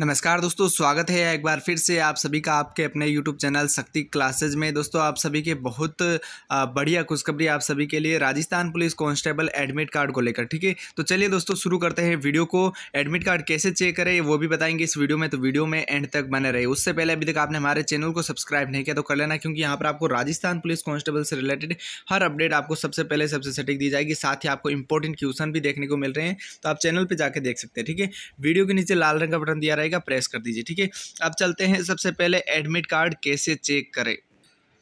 नमस्कार दोस्तों स्वागत है एक बार फिर से आप सभी का आपके अपने यूट्यूब चैनल शक्ति क्लासेज में दोस्तों आप सभी के बहुत बढ़िया खुशखबरी आप सभी के लिए Rajasthan police constable admit card को लेकर ठीक है तो चलिए दोस्तों शुरू करते हैं वीडियो को एडमिट कार्ड कैसे चेक करें वो भी बताएंगे इस वीडियो में तो वीडियो में एंड तक बने रहे उससे पहले अभी तक आपने हमारे चैनल को सब्सक्राइब नहीं किया तो कर लेना क्योंकि यहाँ पर आपको राजस्थान पुलिस कांस्टेबल से रिलेटेड हर अपडेट आपको सबसे पहले सबसे सटीक दी जाएगी साथ ही आपको इंपॉर्टेंट क्वेश्चन भी देखने को मिल रहे हैं तो आप चैनल पर जाकर देख सकते हैं ठीक है वीडियो के नीचे लाल रंग का बटन दिया आएगा प्रेस कर दीजिए ठीक है अब चलते हैं सबसे पहले एडमिट कार्ड कैसे चेक करें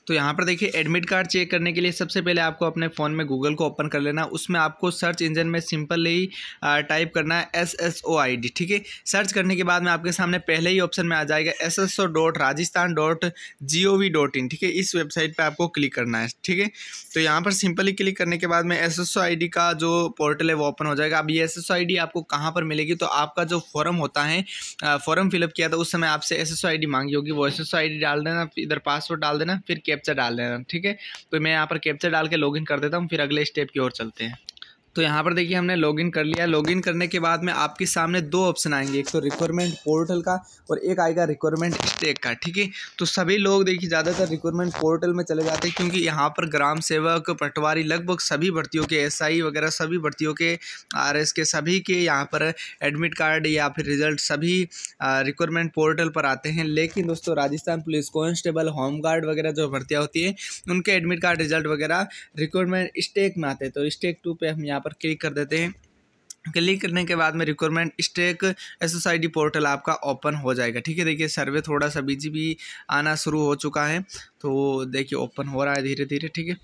तो यहाँ पर देखिए एडमिट कार्ड चेक करने के लिए सबसे पहले आपको अपने फ़ोन में गूगल को ओपन कर लेना उसमें आपको सर्च इंजन में सिंपली टाइप करना है S S O I D ठीक है सर्च करने के बाद में आपके सामने पहले ही ऑप्शन में आ जाएगा S S O dot Rajasthan dot G O V dot in ठीक है इस वेबसाइट पर आपको क्लिक करना है ठीक है तो यहाँ पर सिंपली क्लिक करने के बाद में S S O I D का जो पोर्टल है वो ओपन हो जाएगा अब ये S S O I D आपको कहाँ पर मिलेगी तो आपका जो फॉर्म होता है फॉर्म फिलअप किया था उस समय आपसे S S O I D मांगी होगी वो S S O I D डाल देना इधर पासवर्ड डाल देना फिर क्या कैप्चर डाल देना ठीक है तो मैं यहाँ पर कैप्चर डाल के लॉग कर देता हूँ फिर अगले स्टेप की ओर चलते हैं तो यहाँ पर देखिए हमने लॉगिन कर लिया लॉगिन करने के बाद में आपके सामने दो ऑप्शन आएंगे एक तो रिक्वायरमेंट पोर्टल का और एक आएगा रिक्वायरमेंट स्टेक का ठीक है तो सभी लोग देखिए ज़्यादातर रिक्वायरमेंट पोर्टल में चले जाते हैं क्योंकि यहाँ पर ग्राम सेवक पटवारी लगभग सभी भर्तियों के एस वगैरह सभी भर्तियों के आर के सभी के यहाँ पर एडमिट कार्ड या फिर रिजल्ट सभी रिक्वायरमेंट पोर्टल पर आते हैं लेकिन दोस्तों राजस्थान पुलिस कॉन्स्टेबल होमगार्ड वगैरह जो भर्तियाँ होती हैं उनके एडमिट कार्ड रिजल्ट वगैरह रिक्वायरमेंट स्टेक में आते हैं तो स्टेक टू पर हम यहाँ पर क्लिक कर देते हैं क्लिक करने के बाद में रिक्वायरमेंट स्टेक एस पोर्टल आपका ओपन हो जाएगा ठीक है देखिए सर्वे थोड़ा सा बिजी भी आना शुरू हो चुका है तो देखिए ओपन हो रहा है धीरे धीरे ठीक है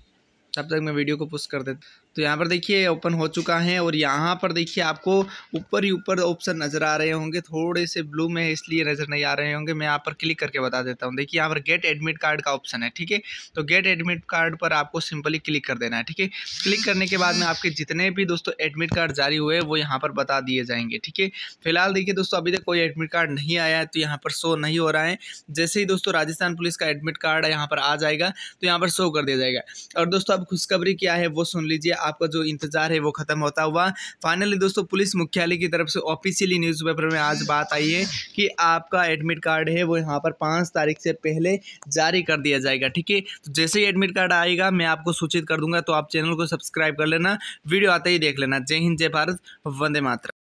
तब तक मैं वीडियो को पुश कर देता तो यहाँ पर देखिए ओपन हो चुका है और यहाँ पर देखिए आपको ऊपर ही ऊपर ऑप्शन नज़र आ रहे होंगे थोड़े से ब्लू में इसलिए नज़र नहीं आ रहे होंगे मैं यहाँ पर क्लिक करके बता देता हूँ देखिए यहाँ पर गेट एडमिट कार्ड का ऑप्शन है ठीक है तो गेट एडमिट कार्ड पर आपको सिंपली क्लिक कर देना है ठीक है क्लिक करने के बाद में आपके जितने भी दोस्तों एडमिट कार्ड जारी हुए वो यहाँ पर बता दिए जाएंगे ठीक है फिलहाल देखिए दोस्तों अभी तक कोई एडमिट कार्ड नहीं आया है तो यहाँ पर शो नहीं हो रहा है जैसे ही दोस्तों राजस्थान पुलिस का एडमिट कार्ड यहाँ पर आ जाएगा तो यहाँ पर शो कर दिया जाएगा और दोस्तों अब खुशखबरी क्या है वो सुन लीजिए आपका जो इंतजार है वो खत्म होता हुआ फाइनली दोस्तों पुलिस मुख्यालय की तरफ से ऑफिशियली न्यूज़पेपर में आज बात आई है कि आपका एडमिट कार्ड है वो यहाँ पर पाँच तारीख से पहले जारी कर दिया जाएगा ठीक है तो जैसे ही एडमिट कार्ड आएगा मैं आपको सूचित कर दूंगा तो आप चैनल को सब्सक्राइब कर लेना वीडियो आते ही देख लेना जय हिंद जय भारत वंदे मातरम